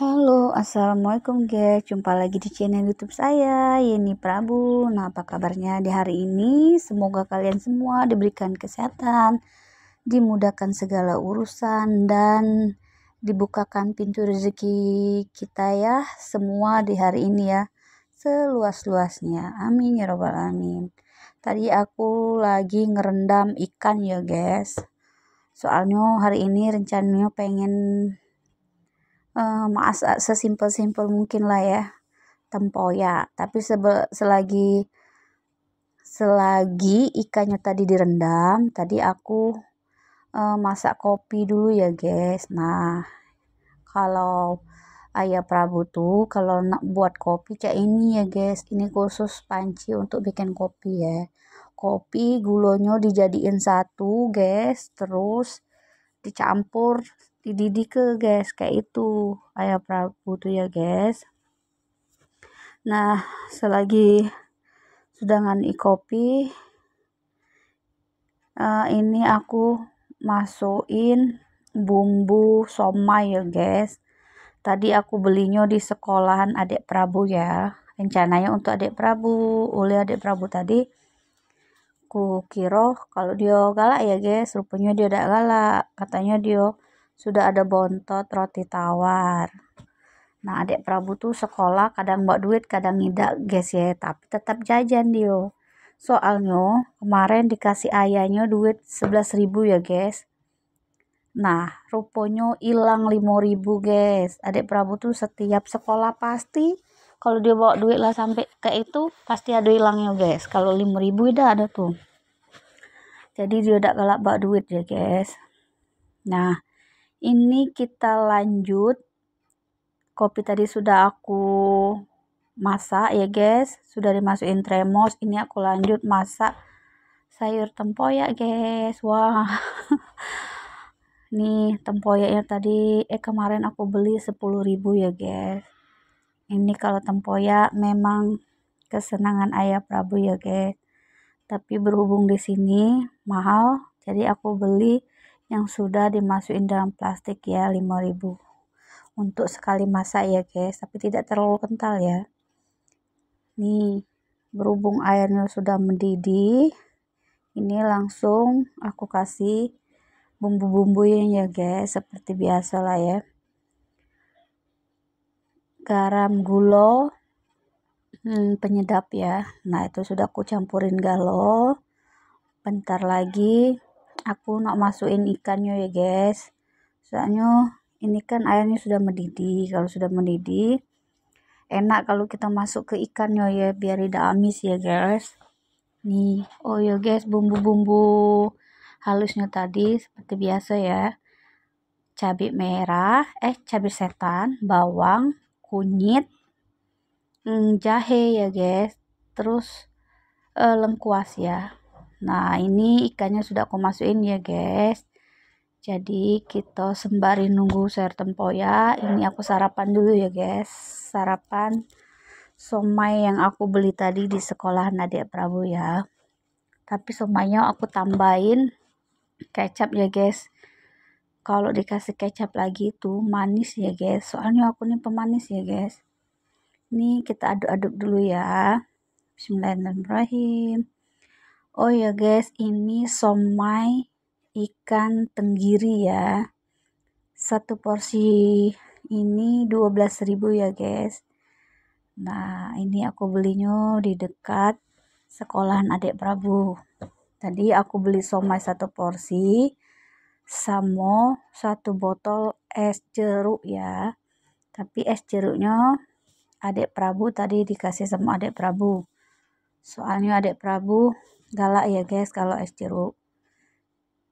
Halo, Assalamualaikum guys Jumpa lagi di channel youtube saya Yeni Prabu Nah apa kabarnya di hari ini Semoga kalian semua diberikan kesehatan Dimudahkan segala urusan Dan dibukakan pintu rezeki kita ya Semua di hari ini ya Seluas-luasnya Amin ya robbal amin. Tadi aku lagi ngerendam ikan ya guys Soalnya hari ini rencananya pengen Eh, masak eh, sesimpel-simpel mungkin lah ya tempoyak tapi sebe selagi selagi ikannya tadi direndam tadi aku uh, masak kopi dulu ya guys nah kalau ayah prabu tuh kalau nak buat kopi kayak ini ya guys ini khusus panci untuk bikin kopi ya kopi gulonyo dijadiin satu guys terus dicampur Dididik ke guys kayak itu ayah Prabu tuh ya guys nah selagi sudah ngani kopi uh, eh, ini aku masukin bumbu somai ya guys tadi aku belinya di sekolahan adik Prabu ya rencananya untuk adik Prabu oleh adik Prabu tadi ku kalau dia galak ya guys rupanya dia tidak galak katanya dia sudah ada bontot roti tawar nah adik Prabu tuh sekolah kadang bawa duit kadang ngidak guys ya tapi tetap jajan dia soalnya kemarin dikasih ayahnya duit 11.000 ya guys Nah, ruponyo hilang 5000 guys. Adik Prabu tuh setiap sekolah pasti kalau dia bawa duit lah sampai ke itu pasti ada hilangnya guys. Kalau 5000 udah ada tuh. Jadi dia udah galak bawa duit ya guys. Nah, ini kita lanjut kopi tadi sudah aku masak ya guys sudah dimasukin tremos ini aku lanjut masak sayur tempoyak guys wah nih tempoyaknya tadi eh kemarin aku beli 10.000 ya guys ini kalau tempoyak memang kesenangan ayah Prabu ya guys tapi berhubung di sini mahal jadi aku beli yang sudah dimasukin dalam plastik ya 5000 untuk sekali masak ya guys tapi tidak terlalu kental ya nih berhubung airnya sudah mendidih ini langsung aku kasih bumbu-bumbunya ya guys seperti biasa lah ya garam gula hmm, penyedap ya nah itu sudah aku campurin galo bentar lagi aku nak masukin ikannya ya guys soalnya ini kan airnya sudah mendidih kalau sudah mendidih enak kalau kita masuk ke ikannya ya biar tidak amis ya guys nih oh ya guys bumbu-bumbu halusnya tadi seperti biasa ya cabai merah eh cabai setan bawang kunyit mm, jahe ya guys terus eh, lengkuas ya nah ini ikannya sudah aku masukin ya guys jadi kita sembari nunggu sayur tempoyak ini aku sarapan dulu ya guys sarapan somai yang aku beli tadi di sekolah Nadia Prabu ya tapi somainya aku tambahin kecap ya guys kalau dikasih kecap lagi itu manis ya guys soalnya aku nih pemanis ya guys ini kita aduk-aduk dulu ya Bismillahirrahmanirrahim Oh ya guys, ini somai ikan tenggiri ya. Satu porsi ini 12.000 ya guys. Nah, ini aku belinya di dekat sekolahan Adik Prabu. Tadi aku beli somai satu porsi sama satu botol es jeruk ya. Tapi es jeruknya Adik Prabu tadi dikasih sama Adik Prabu. Soalnya Adik Prabu galak ya guys kalau es jeruk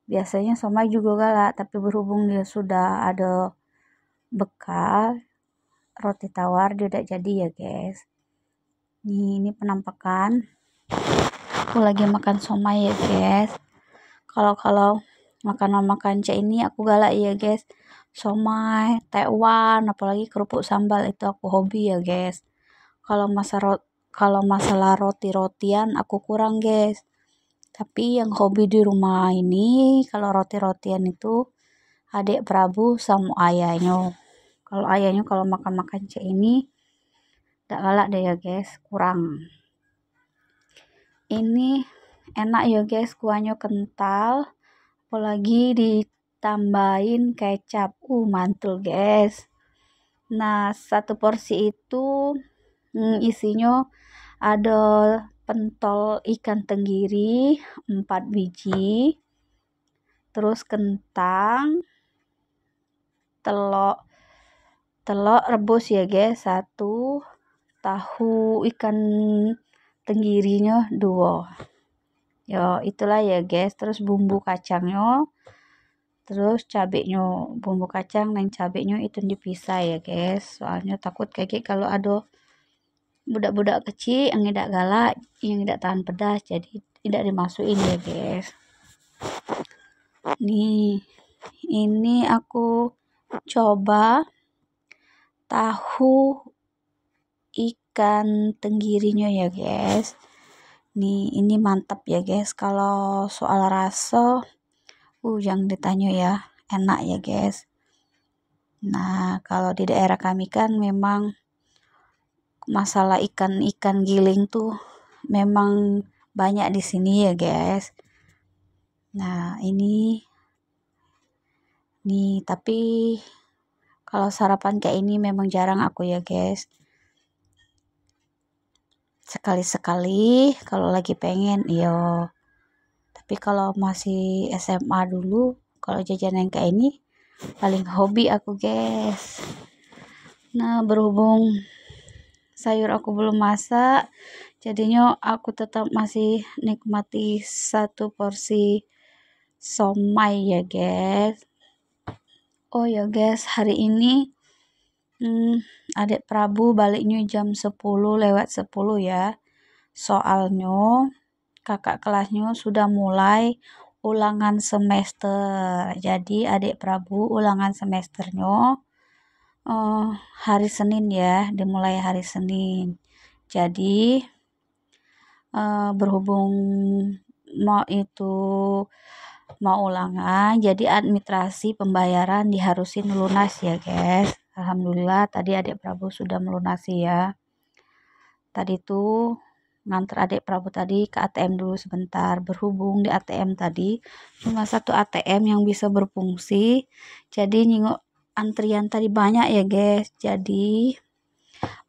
biasanya somai juga galak tapi berhubung dia sudah ada bekal roti tawar dia udah jadi ya guys ini ini penampakan aku lagi makan somai ya guys kalau kalau makanan makan cek ini aku galak ya guys somai tewan apalagi kerupuk sambal itu aku hobi ya guys kalau masa kalau masalah roti rotian aku kurang guys tapi yang hobi di rumah ini kalau roti-rotian itu adik Prabu sama ayahnya. Kalau ayahnya kalau makan-makan cek ini tak galak deh ya guys, kurang. Ini enak ya guys, kuahnya kental. Apalagi ditambahin kecap. Uh, mantul guys. Nah, satu porsi itu hmm, isinya ada pentol ikan tenggiri 4 biji terus kentang telok telok rebus ya guys satu tahu ikan tenggirinya dua ya itulah ya guys terus bumbu kacangnya terus cabenya bumbu kacang dan cabenya itu dipisah ya guys soalnya takut kayak kalau ada budak-budak kecil yang tidak galak yang tidak tahan pedas jadi tidak dimasukin ya guys nih ini aku coba tahu ikan tenggirinya ya guys nih ini mantap ya guys kalau soal rasa uh yang ditanya ya enak ya guys nah kalau di daerah kami kan memang masalah ikan-ikan giling tuh memang banyak di sini ya guys nah ini nih tapi kalau sarapan kayak ini memang jarang aku ya guys sekali-sekali kalau lagi pengen yo tapi kalau masih SMA dulu kalau jajan yang kayak ini paling hobi aku guys nah berhubung sayur aku belum masak jadinya aku tetap masih nikmati satu porsi somai ya guys oh ya guys hari ini hmm, adik Prabu baliknya jam 10 lewat 10 ya soalnya kakak kelasnya sudah mulai ulangan semester jadi adik Prabu ulangan semesternya uh, hari Senin ya, dimulai hari Senin. Jadi uh, berhubung mau itu mau ulangan, jadi administrasi pembayaran diharusin lunas ya guys. Alhamdulillah tadi adik Prabu sudah melunasi ya. Tadi tuh nganter adik Prabu tadi ke ATM dulu sebentar. Berhubung di ATM tadi cuma satu ATM yang bisa berfungsi. Jadi nyingok antrian tadi banyak ya guys jadi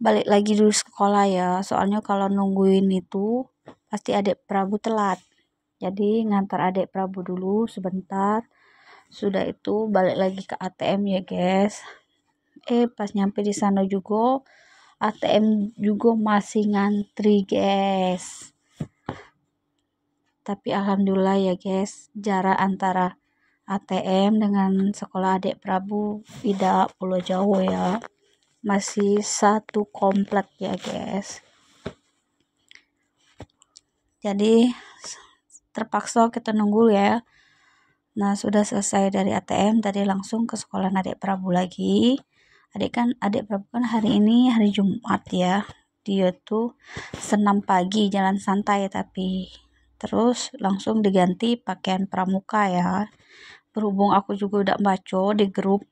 balik lagi dulu sekolah ya soalnya kalau nungguin itu pasti adik Prabu telat jadi ngantar adik Prabu dulu sebentar sudah itu balik lagi ke ATM ya guys eh pas nyampe di sana juga ATM juga masih ngantri guys tapi alhamdulillah ya guys jarak antara ATM dengan sekolah adik Prabu tidak Pulau jauh ya masih satu komplek ya guys jadi terpaksa kita nunggu ya nah sudah selesai dari ATM tadi langsung ke sekolah adik Prabu lagi adik kan adik Prabu kan hari ini hari Jumat ya dia tuh senam pagi jalan santai tapi terus langsung diganti pakaian pramuka ya berhubung aku juga udah baca di grup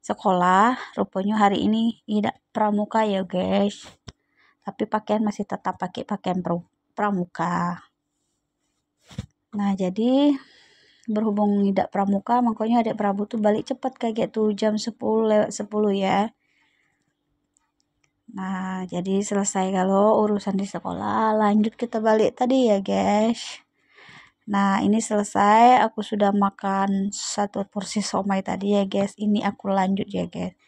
sekolah rupanya hari ini tidak pramuka ya guys tapi pakaian masih tetap pakai pakaian pramuka nah jadi berhubung tidak pramuka makanya adik Prabu tuh balik cepat kayak gitu jam 10 lewat 10 ya nah jadi selesai kalau urusan di sekolah lanjut kita balik tadi ya guys Nah, ini selesai. Aku sudah makan satu porsi somai tadi ya, guys. Ini aku lanjut ya, guys.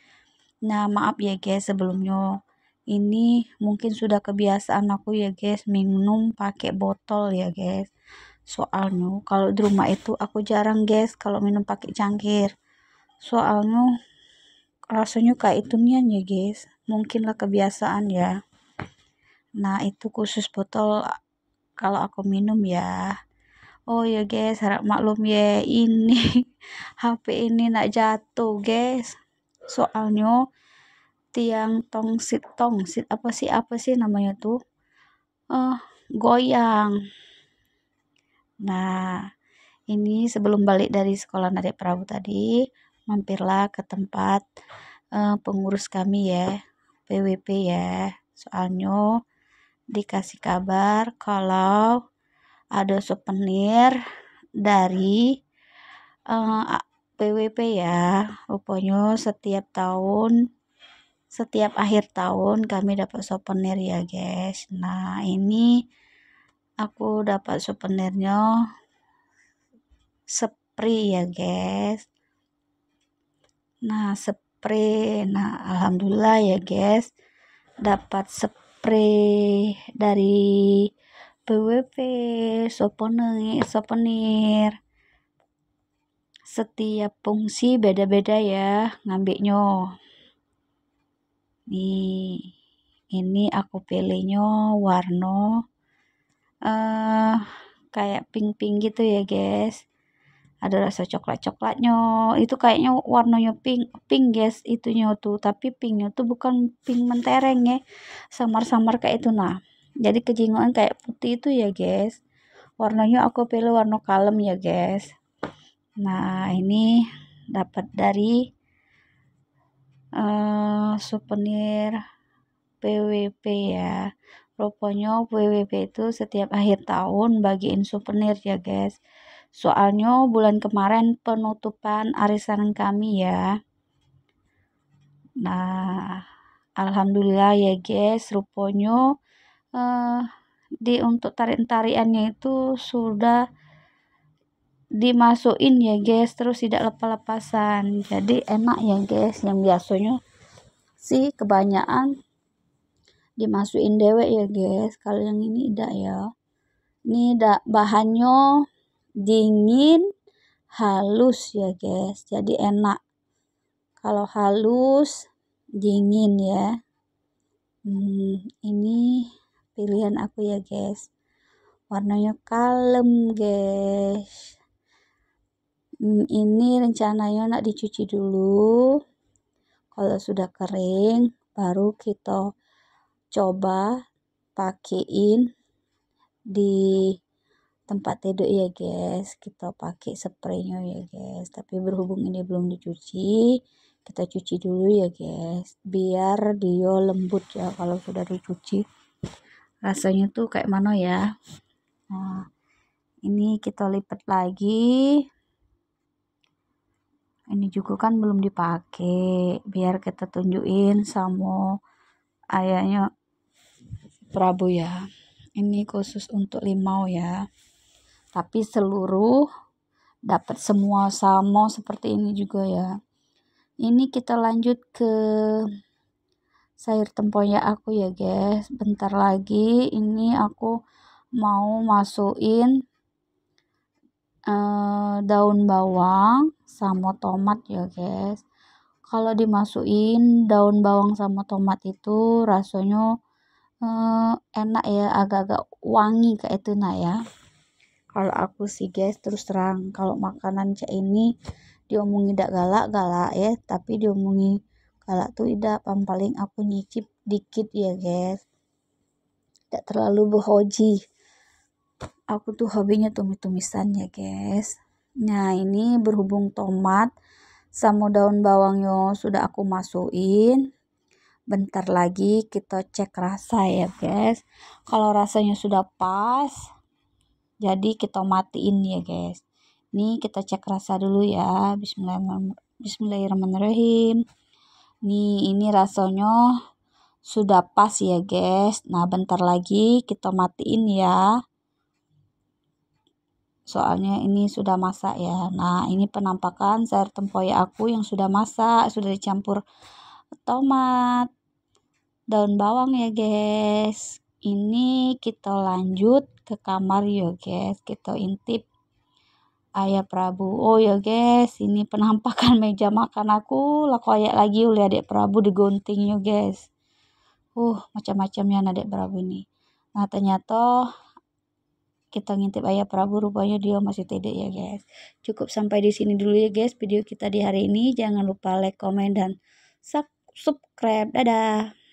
Nah, maaf ya, guys, sebelumnya. Ini mungkin sudah kebiasaan aku ya, guys, minum pakai botol ya, guys. Soalnya kalau di rumah itu aku jarang, guys, kalau minum pakai cangkir. Soalnya rasanya kayak itu nih ya, guys. Mungkinlah kebiasaan ya. Nah, itu khusus botol kalau aku minum ya Oh ya guys, harap maklum ya ini HP ini nak jatuh guys. Soalnya tiang tongsit tongsit apa sih apa sih namanya tuh? Eh, uh, goyang. Nah, ini sebelum balik dari sekolah narik perahu tadi, mampirlah ke tempat uh, pengurus kami ya, PWP ya. Soalnya dikasih kabar kalau ada souvenir dari uh, eh, PWP ya rupanya setiap tahun setiap akhir tahun kami dapat souvenir ya guys nah ini aku dapat souvenirnya spray ya guys nah spray nah alhamdulillah ya guys dapat spray dari BWP, Soponei, Sopenir. Setiap fungsi beda-beda ya ngambilnya. Nih, ini aku pilihnya warna eh uh, kayak pink-pink gitu ya, guys. Ada rasa coklat-coklatnya. Itu kayaknya warnanya pink, pink guys, itunya tuh. Tapi pinknya tuh bukan pink mentereng ya. Samar-samar kayak itu nah jadi kejinguan kayak putih itu ya guys warnanya aku pilih warna kalem ya guys nah ini dapat dari uh, souvenir PWP ya rupanya PWP itu setiap akhir tahun bagiin souvenir ya guys soalnya bulan kemarin penutupan arisan kami ya nah alhamdulillah ya guys rupanya uh, di untuk tarian-tariannya itu sudah dimasukin ya guys terus tidak lepas-lepasan jadi enak ya guys yang biasanya sih kebanyakan dimasukin dewek ya guys kalau yang ini tidak ya ini tidak bahannya dingin halus ya guys jadi enak kalau halus dingin ya hmm, ini pilihan aku ya guys warnanya kalem guys hmm, ini rencananya nak dicuci dulu kalau sudah kering baru kita coba pakaiin di tempat tidur ya guys kita pakai spraynya ya guys tapi berhubung ini belum dicuci kita cuci dulu ya guys biar dia lembut ya kalau sudah dicuci rasanya tuh kayak mana ya nah ini kita lipat lagi ini juga kan belum dipakai biar kita tunjukin sama ayahnya Prabu ya ini khusus untuk limau ya tapi seluruh dapat semua sama seperti ini juga ya ini kita lanjut ke sayur tempoyak aku ya guys bentar lagi ini aku mau masukin eh, daun bawang sama tomat ya guys kalau dimasukin daun bawang sama tomat itu rasanya eh, enak ya agak-agak wangi kayak itu nah ya kalau aku sih guys terus terang kalau makanan cek ini diomongi gak galak-galak ya tapi diomongi kalau tuh tidak paling aku nyicip dikit ya guys tidak terlalu berhoji aku tuh hobinya tumis-tumisan ya guys nah ini berhubung tomat sama daun bawang bawangnya sudah aku masukin bentar lagi kita cek rasa ya guys kalau rasanya sudah pas jadi kita matiin ya guys ini kita cek rasa dulu ya bismillahirrahmanirrahim Nih, ini rasanya sudah pas ya, guys. Nah, bentar lagi kita matiin ya. Soalnya ini sudah masak ya. Nah, ini penampakan sayur tempoyak aku yang sudah masak, sudah dicampur tomat, daun bawang ya, guys. Ini kita lanjut ke kamar ya, guys. Kita intip ayah Prabu. Oh ya guys, ini penampakan meja makan aku. Laku ayak lagi oleh adik Prabu digunting yo ya, guys. Uh, macam macam ya adik Prabu ini. Nah ternyata kita ngintip ayah Prabu rupanya dia masih tidak ya guys. Cukup sampai di sini dulu ya guys video kita di hari ini. Jangan lupa like, komen, dan subscribe. Dadah.